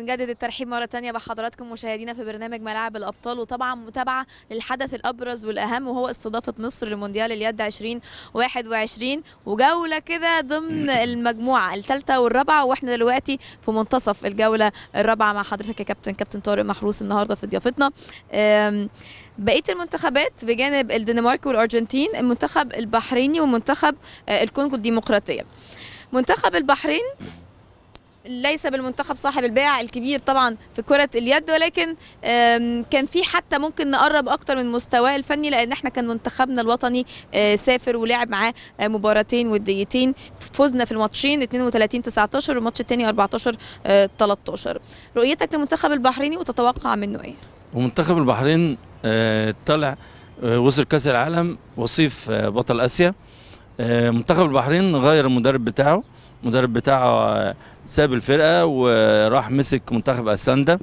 بنجدد الترحيب مرة ثانيه بحضراتكم مشاهدينا في برنامج ملاعب الأبطال وطبعا متابعة للحدث الأبرز والأهم وهو استضافة مصر لمونديال اليد 2021 وجولة كده ضمن المجموعة الثالثة والرابعة واحنا دلوقتي في منتصف الجولة الرابعة مع حضرتك يا كابتن كابتن طارق محروس النهاردة في ضيافتنا بقيه المنتخبات بجانب الدنمارك والارجنتين المنتخب البحريني ومنتخب آه، الكونغو الديمقراطيه منتخب البحرين ليس بالمنتخب صاحب البيع الكبير طبعا في كرة اليد ولكن كان في حتى ممكن نقرب اكتر من مستواه الفني لان احنا كان منتخبنا الوطني آه، سافر ولعب معاه آه، مباراتين وديتين فزنا في الماتشين 32 19 والماتش الثاني 14 13 رؤيتك للمنتخب البحريني وتتوقع منه ايه؟ ومنتخب البحرين آه، طلع وصل كاس العالم وصيف بطل اسيا منتخب البحرين غير المدرب بتاعه المدرب بتاعه ساب الفرقه وراح مسك منتخب ايسلندا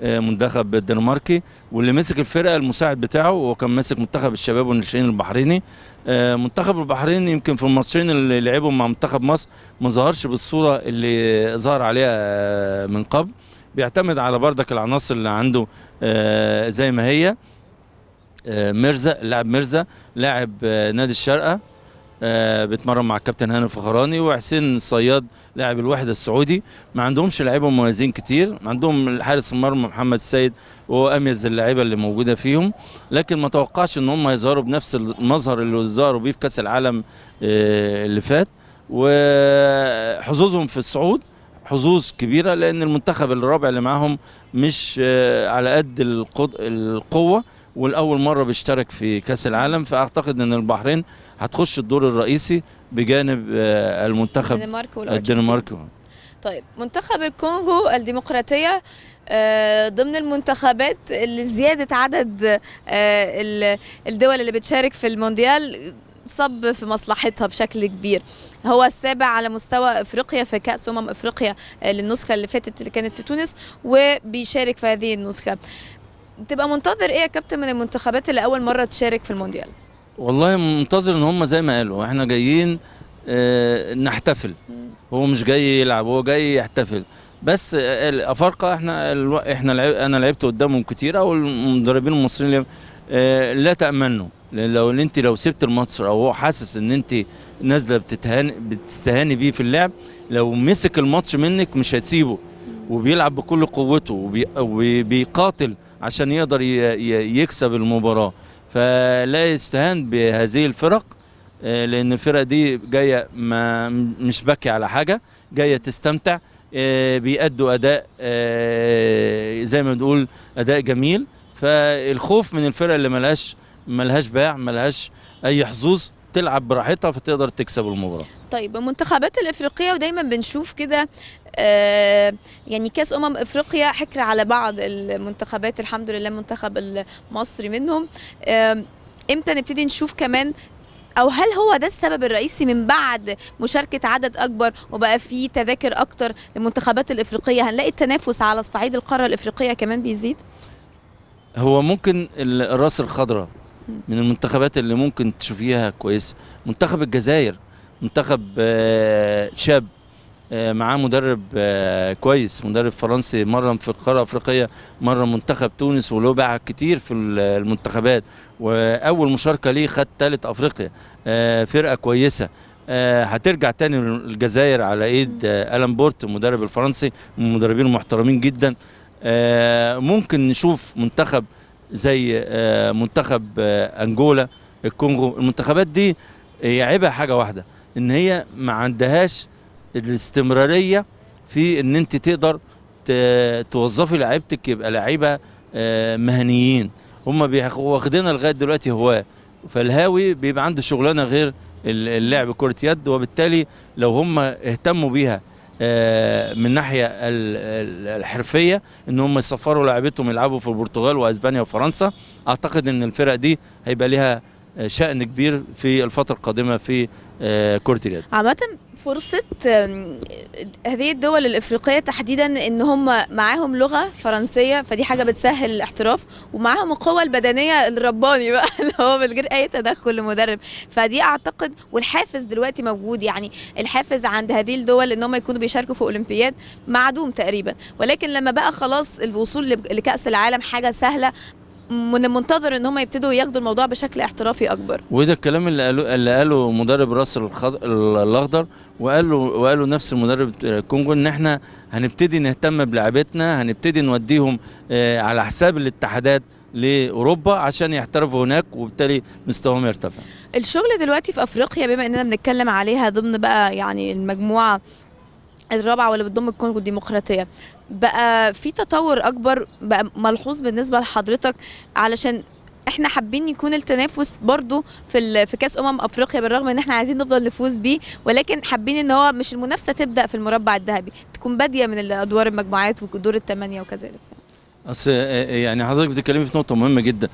آه، منتخب الدنماركي واللي مسك الفرقه المساعد بتاعه هو كان ماسك منتخب الشباب والناشئين البحريني آه، منتخب البحرين يمكن في الماتشين اللي لعبهم مع منتخب مصر ما ظهرش بالصوره اللي ظهر عليها آه، من قبل بيعتمد على بردك العناصر اللي عنده زي ما هي مرزا لاعب مرزا لاعب نادي الشارقه آه، بتمرن مع الكابتن هاني الفخراني وحسين الصياد لاعب الوحده السعودي ما عندهمش لعيبه مميزين كتير عندهم حارس المرمى محمد السيد وهو اميز اللعيبه اللي موجوده فيهم لكن ما توقعش ان هم يظهروا بنفس المظهر اللي ظهروا بيه في كاس العالم آه، اللي فات وحظوظهم في الصعود حظوظ كبيره لان المنتخب الرابع اللي معاهم مش آه، على قد القوه والاول مره بيشترك في كاس العالم فاعتقد ان البحرين هتخش الدور الرئيسي بجانب آه، المنتخب الدنمارك والدنمارك طيب منتخب الكونغو الديمقراطيه آه، ضمن المنتخبات اللي زياده عدد آه، الدول اللي بتشارك في المونديال صب في مصلحتها بشكل كبير هو السابع على مستوى افريقيا في كاس امم افريقيا للنسخه اللي فاتت اللي كانت في تونس وبيشارك في هذه النسخه تبقى منتظر ايه يا كابتن من المنتخبات اللي اول مره تشارك في المونديال والله منتظر ان هم زي ما قالوا احنا جايين اه نحتفل هو مش جاي يلعب هو جاي يحتفل بس الافارقه احنا الو... احنا لعب... انا لعبت قدامهم كتير او المدربين المصريين اللي... اه لا تامنوا لو انت لو سبت الماتش او هو حاسس ان انت نازله بتتهان بتستهاني بيه في اللعب لو مسك الماتش منك مش هتسيبه وبيلعب بكل قوته وبيقاتل عشان يقدر يكسب المباراه فلا يستهان بهذه الفرق آه، لان الفرق دي جايه ما مش باكي على حاجه جايه تستمتع آه، بيأدوا اداء آه، زي ما بنقول اداء جميل فالخوف من الفرق اللي ملهاش ملهاش باع ملهاش اي حظوظ تلعب براحتها فتقدر تكسب المباراه طيب المنتخبات الافريقيه ودايما بنشوف كده آه، يعني كاس امم افريقيا حكر على بعض المنتخبات الحمد لله المنتخب المصري منهم آه، امتى نبتدي نشوف كمان او هل هو ده السبب الرئيسي من بعد مشاركه عدد اكبر وبقى في تذاكر اكتر للمنتخبات الافريقيه هنلاقي التنافس على الصعيد القاره الافريقيه كمان بيزيد هو ممكن الراس الخضراء من المنتخبات اللي ممكن تشوفيها كويسه منتخب الجزائر منتخب آه، شاب آه، معاه مدرب آه، كويس مدرب فرنسي مره في القاره الافريقيه مره منتخب تونس وله باع كتير في المنتخبات واول مشاركه ليه خد ثالث افريقيا فرقه كويسه هترجع تاني الجزائر على ايد الان بورت المدرب الفرنسي من المدربين المحترمين جدا ممكن نشوف منتخب زي آه، منتخب آه، انجولا الكونغو المنتخبات دي هي عيبها حاجه واحده ان هي ما عندهاش الاستمراريه في ان انت تقدر توظفي لعيبتك يبقى لعيبه آه، مهنيين هم واخدينها لغايه دلوقتي هواه فالهاوي بيبقى عنده شغلانه غير اللعب كره يد وبالتالي لو هم اهتموا بيها آه، من ناحيه الحرفيه ان هم يسفروا لاعبتهم يلعبوا في البرتغال واسبانيا وفرنسا اعتقد ان الفرق دي هيبقى لها آه، شأن كبير في الفترة القادمة في آه، كرة اليد عامة فرصة هذه الدول الإفريقية تحديدا إن هم معاهم لغة فرنسية فدي حاجة بتسهل الاحتراف ومعاهم القوة البدنية الرباني بقى اللي هو من غير أي تدخل لمدرب فدي أعتقد والحافز دلوقتي موجود يعني الحافز عند هذه الدول إن هم يكونوا بيشاركوا في أولمبياد معدوم تقريبا ولكن لما بقى خلاص الوصول لكأس العالم حاجة سهلة من المنتظر ان هم يبتدوا ياخدوا الموضوع بشكل احترافي اكبر وده الكلام اللي قاله اللي قاله مدرب راس الاخضر وقاله وقاله نفس مدرب كونجو ان احنا هنبتدي نهتم بلعبتنا هنبتدي نوديهم آه، على حساب الاتحادات لاوروبا عشان يحترفوا هناك وبالتالي مستواهم يرتفع. الشغل دلوقتي في افريقيا بما اننا بنتكلم عليها ضمن بقى يعني المجموعه الرابعه واللي بتضم الكونغو الديمقراطيه بقى في تطور اكبر بقى ملحوظ بالنسبه لحضرتك علشان احنا حابين يكون التنافس برضو في في كاس امم افريقيا بالرغم ان احنا عايزين نفضل نفوز بيه ولكن حابين ان هو مش المنافسه تبدا في المربع الذهبي تكون باديه من ادوار المجموعات ودور الثمانيه وكذلك اصل آه، آه، يعني حضرتك بتتكلمي في نقطه مهمه جدا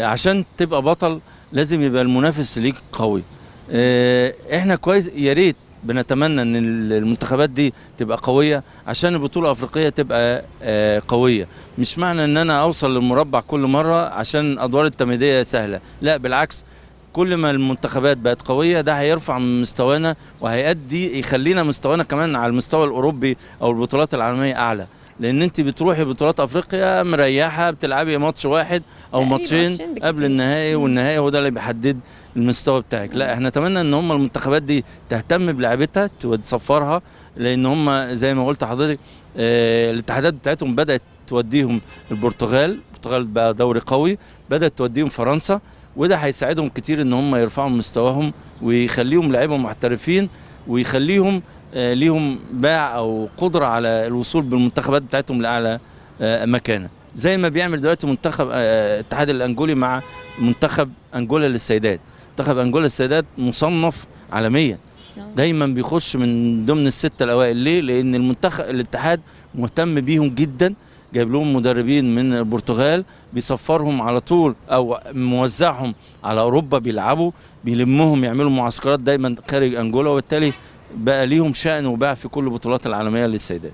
عشان تبقى بطل لازم يبقى المنافس ليك قوي آه، احنا كويس يا ريت بنتمنى ان المنتخبات دي تبقى قويه عشان البطوله الافريقيه تبقى آه، قويه مش معنى ان انا اوصل للمربع كل مره عشان ادوار التمهيديه سهله لا بالعكس كل ما المنتخبات بقت قويه ده هيرفع من مستوانا وهيؤدي يخلينا مستوانا كمان على المستوى الاوروبي او البطولات العالميه اعلى لان انت بتروحي بطولات افريقيا مريحه بتلعبي ماتش واحد او ماتشين قبل النهائي والنهائي هو ده اللي بيحدد المستوى بتاعك لا احنا اتمنى ان هم المنتخبات دي تهتم بلعبتها وتصفرها لان هم زي ما قلت حضرتك آه، الاتحادات بتاعتهم بدات توديهم البرتغال البرتغال بقى دوري قوي بدات توديهم فرنسا وده هيساعدهم كتير ان هم يرفعوا مستواهم ويخليهم لعيبه محترفين ويخليهم آه، ليهم باع او قدره على الوصول بالمنتخبات بتاعتهم لاعلى آه، مكانه زي ما بيعمل دلوقتي منتخب الاتحاد الانجولي مع منتخب انجولا للسيدات منتخب انجولا السيدات مصنف عالميا نعم. دايما بيخش من ضمن الستة الأوائل ليه؟ لأن المنتخب الاتحاد مهتم بيهم جدا جايب لهم مدربين من البرتغال بيسفرهم على طول أو موزعهم على أوروبا بيلعبوا بيلمهم يعملوا معسكرات دايما خارج أنجولا وبالتالي بقى ليهم شأن وباع في كل البطولات العالمية للسيدات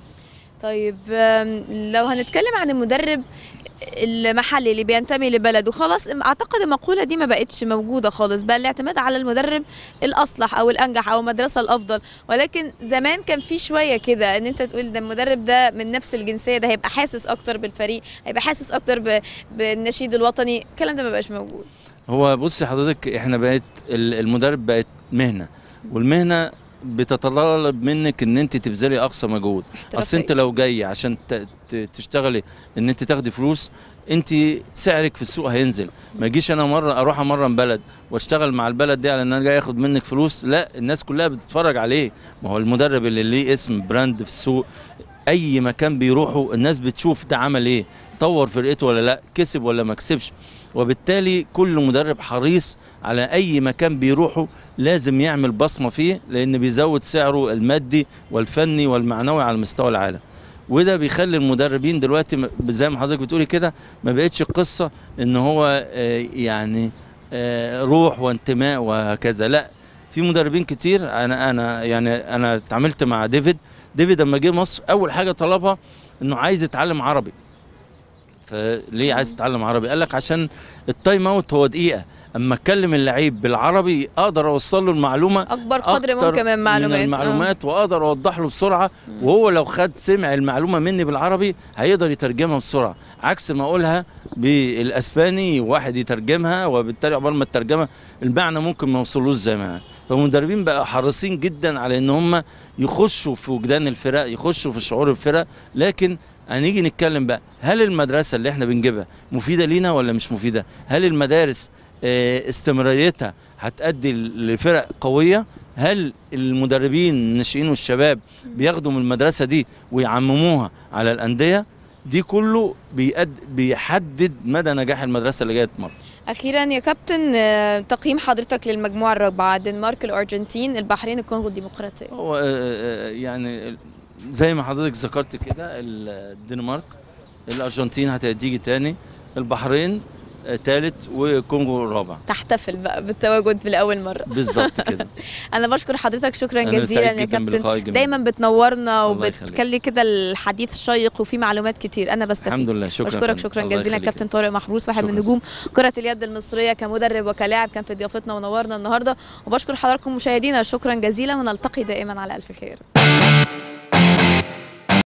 طيب لو هنتكلم عن المدرب المحل اللي بينتمي لبلده خلاص اعتقد المقوله دي ما بقتش موجوده خالص بقى الاعتماد على المدرب الاصلح او الانجح او المدرسه الافضل ولكن زمان كان في شويه كده ان انت تقول ده المدرب ده من نفس الجنسيه ده هيبقى حاسس اكتر بالفريق هيبقى حاسس اكتر بالنشيد الوطني الكلام ده ما بقاش موجود هو بصي حضرتك احنا بقت المدرب بقت مهنه والمهنه بتتطلب منك ان انت تبذلي اقصى مجهود اصل انت لو جاي عشان تشتغلي ان انت تاخدي فلوس انت سعرك في السوق هينزل ما يجيش انا مره اروح امرن بلد واشتغل مع البلد دي على ان انا جاي اخد منك فلوس لا الناس كلها بتتفرج عليه ما هو المدرب اللي ليه اسم براند في السوق اي مكان بيروحه الناس بتشوف ده عمل ايه طور فرقته ولا لا كسب ولا ما كسبش وبالتالي كل مدرب حريص على اي مكان بيروحه لازم يعمل بصمه فيه لان بيزود سعره المادي والفني والمعنوي على مستوى العالم وده بيخلي المدربين دلوقتي زي ما حضرتك بتقولي كده ما بقتش قصه ان هو آه، يعني آه، روح وانتماء وكذا لا في مدربين كتير انا انا يعني انا اتعاملت مع ديفيد ديفيد لما جه مصر اول حاجه طلبها انه عايز يتعلم عربي فليه عايز تتعلم عربي قال لك عشان التايم اوت هو دقيقه اما اتكلم اللعيب بالعربي اقدر اوصل له المعلومه اكبر قدر ممكن من المعلومات من آه. المعلومات واقدر اوضح له بسرعه وهو لو خد سمع المعلومه مني بالعربي هيقدر يترجمها بسرعه عكس ما اقولها بالاسباني واحد يترجمها وبالتالي عقبال ما الترجمه المعنى ممكن ما يوصلوش زي ما فالمدربين بقى حريصين جدا على ان هم يخشوا في وجدان الفرق يخشوا في شعور الفرق لكن هنيجي نتكلم بقى هل المدرسه اللي احنا بنجيبها مفيده لينا ولا مش مفيده هل المدارس آه، استمراريتها هتؤدي لفرق قويه هل المدربين الناشئين والشباب بياخدوا من المدرسه دي ويعمموها على الانديه دي كله بيقد بيحدد مدى نجاح المدرسه اللي جايه تمر اخيرا يا كابتن آه، تقييم حضرتك للمجموعه الرابعه الدنمارك الارجنتين البحرين الكونغو الديمقراطيه هو آه، يعني زي ما حضرتك ذكرت كده الدنمارك الارجنتين هتيجي تاني البحرين ثالث آه، وكونغو رابع تحتفل بقى بالتواجد في الاول مره بالظبط كده انا بشكر حضرتك شكرا جزيلا يا كابتن دايما بتنورنا وبتخلي كده الحديث شيق وفيه معلومات كتير انا بستفيد الحمد لله شكرا بشكرك شكرا جزيلا كابتن طارق محروس واحد من نجوم كره اليد المصريه كمدرب وكلاعب كان في ضيافتنا ونورنا النهارده وبشكر حضراتكم مشاهدينا شكرا جزيلا ونلتقي دائما على الف خير